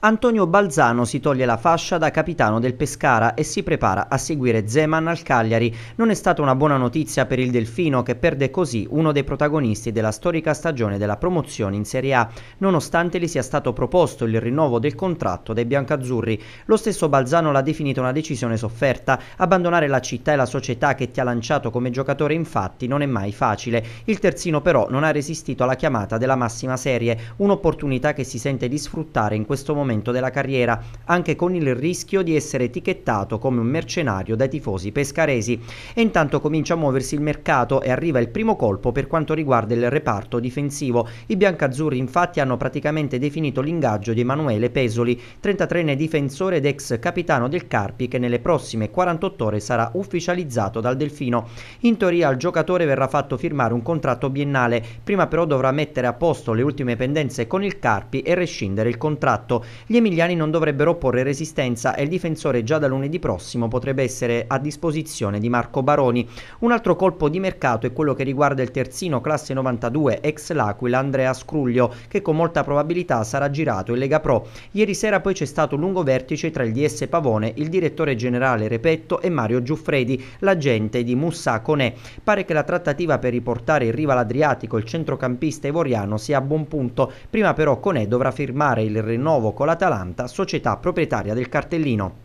Antonio Balzano si toglie la fascia da capitano del Pescara e si prepara a seguire Zeman al Cagliari. Non è stata una buona notizia per il Delfino che perde così uno dei protagonisti della storica stagione della promozione in Serie A, nonostante gli sia stato proposto il rinnovo del contratto dai biancazzurri. Lo stesso Balzano l'ha definita una decisione sofferta. Abbandonare la città e la società che ti ha lanciato come giocatore infatti non è mai facile. Il terzino però non ha resistito alla chiamata della massima serie, un'opportunità che si sente di sfruttare in questo momento momento della carriera, anche con il rischio di essere etichettato come un mercenario dai tifosi pescaresi. E intanto comincia a muoversi il mercato e arriva il primo colpo per quanto riguarda il reparto difensivo. I biancazzurri infatti hanno praticamente definito l'ingaggio di Emanuele Pesoli, 33enne difensore ed ex capitano del Carpi che nelle prossime 48 ore sarà ufficializzato dal Delfino. In teoria al giocatore verrà fatto firmare un contratto biennale, prima però dovrà mettere a posto le ultime pendenze con il Carpi e rescindere il contratto. Gli emiliani non dovrebbero porre resistenza e il difensore già da lunedì prossimo potrebbe essere a disposizione di Marco Baroni. Un altro colpo di mercato è quello che riguarda il terzino classe 92 ex L'Aquila Andrea Scruglio che con molta probabilità sarà girato in Lega Pro. Ieri sera poi c'è stato un lungo vertice tra il DS Pavone, il direttore generale Repetto e Mario Giuffredi, l'agente di Mussa Conè. Pare che la trattativa per riportare in riva l'Adriatico il centrocampista ivoriano sia a buon punto, prima però Conè dovrà firmare il rinnovo con l'Atalanta, società proprietaria del cartellino.